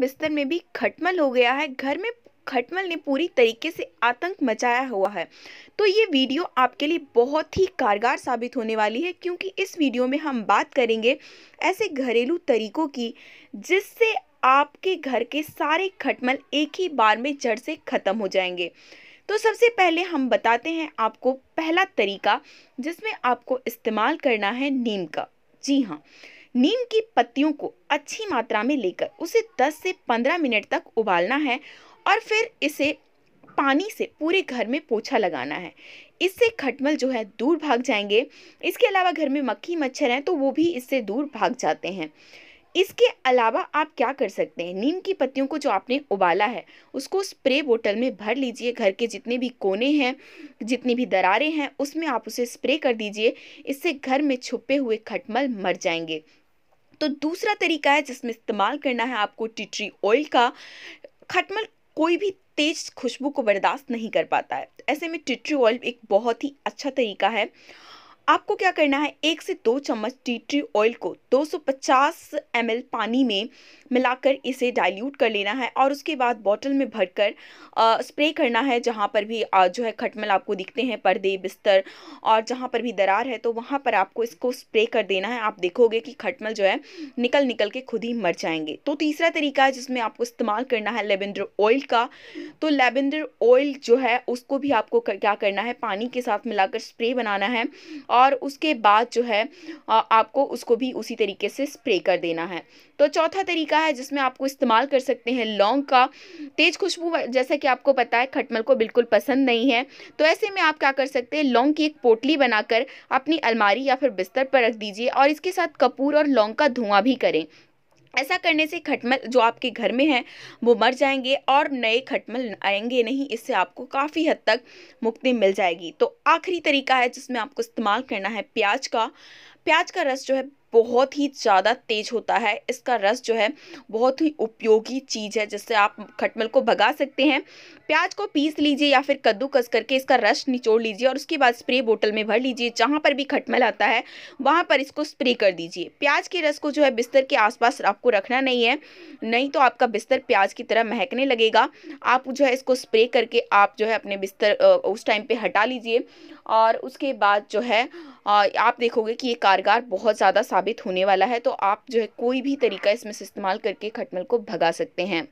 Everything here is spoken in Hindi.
बिस्तर में भी खटमल हो गया है घर में खटमल ने पूरी तरीके से आतंक मचाया हुआ है तो ये वीडियो आपके लिए बहुत ही कारगर साबित होने वाली है क्योंकि इस वीडियो में हम बात करेंगे ऐसे घरेलू तरीकों की जिससे आपके घर के सारे खटमल एक ही बार में जड़ से ख़त्म हो जाएंगे तो सबसे पहले हम बताते हैं आपको पहला तरीका जिसमें आपको इस्तेमाल करना है नीम का जी हाँ नीम की पत्तियों को अच्छी मात्रा में लेकर उसे 10 से 15 मिनट तक उबालना है और फिर इसे पानी से पूरे घर में पोछा लगाना है इससे खटमल जो है दूर भाग जाएंगे इसके अलावा घर में मक्खी मच्छर हैं तो वो भी इससे दूर भाग जाते हैं इसके अलावा आप क्या कर सकते हैं नीम की पत्तियों को जो आपने उबाला है उसको स्प्रे बोतल में भर लीजिए घर के जितने भी कोने हैं जितनी भी दरारें हैं उसमें आप उसे स्प्रे कर दीजिए इससे घर में छुपे हुए खटमल मर जाएंगे तो दूसरा तरीका है जिसमें इस्तेमाल करना है आपको टिट्री ऑयल का खटमल कोई भी तेज खुशबू को बर्दाश्त नहीं कर पाता है ऐसे में टिट्री ऑयल एक बहुत ही अच्छा तरीका है आपको क्या करना है एक से दो चम्मच टी ट्री ऑयल को 250 ml पानी में मिलाकर इसे डाइल्यूट कर लेना है और उसके बाद बॉटल में भरकर स्प्रे करना है जहाँ पर भी आ, जो है खटमल आपको दिखते हैं पर्दे बिस्तर और जहाँ पर भी दरार है तो वहाँ पर आपको इसको स्प्रे कर देना है आप देखोगे कि खटमल जो है निकल निकल के खुद ही मर जाएंगे तो तीसरा तरीका है जिसमें आपको इस्तेमाल करना है लेवेंडर ऑयल का तो लेवेंडर ऑयल जो है उसको भी आपको क्या करना है पानी के साथ मिलाकर स्प्रे बनाना है और उसके बाद जो है आपको उसको भी उसी तरीके से स्प्रे कर देना है तो चौथा तरीका है जिसमें आपको इस्तेमाल कर सकते हैं लौंग का तेज़ खुशबू जैसा कि आपको पता है खटमल को बिल्कुल पसंद नहीं है तो ऐसे में आप क्या कर सकते हैं लौंग की एक पोटली बनाकर अपनी अलमारी या फिर बिस्तर पर रख दीजिए और इसके साथ कपूर और लौंग का धुआं भी करें ऐसा करने से खटमल जो आपके घर में हैं वो मर जाएंगे और नए खटमल आएंगे नहीं इससे आपको काफ़ी हद तक मुक्ति मिल जाएगी तो आखिरी तरीका है जिसमें आपको इस्तेमाल करना है प्याज का प्याज का रस जो है बहुत ही ज़्यादा तेज होता है इसका रस जो है बहुत ही उपयोगी चीज़ है जिससे आप खटमल को भगा सकते हैं प्याज को पीस लीजिए या फिर कद्दूकस करके इसका रस निचोड़ लीजिए और उसके बाद स्प्रे बोतल में भर लीजिए जहाँ पर भी खटमल आता है वहाँ पर इसको स्प्रे कर दीजिए प्याज के रस को जो है बिस्तर के आसपास आपको रखना नहीं है नहीं तो आपका बिस्तर प्याज की तरह महकने लगेगा आप जो है इसको स्प्रे करके आप जो है अपने बिस्तर उस टाइम पर हटा लीजिए और उसके बाद जो है आप देखोगे कि ये कारगर बहुत ज़्यादा साबित होने वाला है तो आप जो है कोई भी तरीका इसमें से इस्तेमाल करके खटमल को भगा सकते हैं